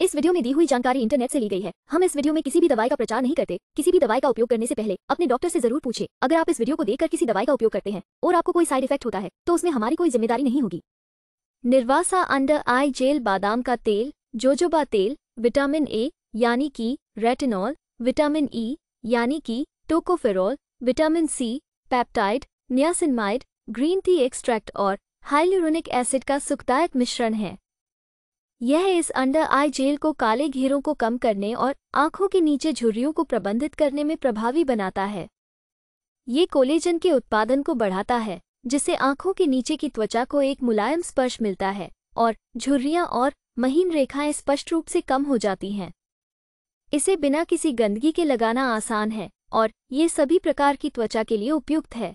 इस वीडियो में दी हुई जानकारी इंटरनेट से ली गई है हम इस वीडियो में किसी भी दवाई का प्रचार नहीं करते किसी भी दवाई का उपयोग करने से पहले अपने डॉक्टर से जरूर पूछे अगर आप इस वीडियो को देखकर किसी दवाई का उपयोग करते हैं और आपको कोई साइड इफेक्ट होता है तो उसमें हमारी कोई जिम्मेदारी नहीं होगी निर्वासा अंडर आई जेल बादाम का तेल जोजोबा तेल विटामिन ए यानी की रेटिनॉल विटामिन ई यानी की tocopherol vitamin C peptide niacinamide green tea extract और हाइल्यूरोनिक एसिड का सुखदायक मिश्रण है यह इस अंडर आई जेल को काले घेरों को कम करने और आंखों के नीचे झुर्रियों को प्रबंधित करने में प्रभावी बनाता है ये कोलेजन के उत्पादन को बढ़ाता है जिससे आंखों के नीचे की त्वचा को एक मुलायम स्पर्श मिलता है और झुर्रियाँ और महीन रेखाएं स्पष्ट रूप से कम हो जाती हैं इसे बिना किसी गंदगी के लगाना आसान है और ये सभी प्रकार की त्वचा के लिए उपयुक्त है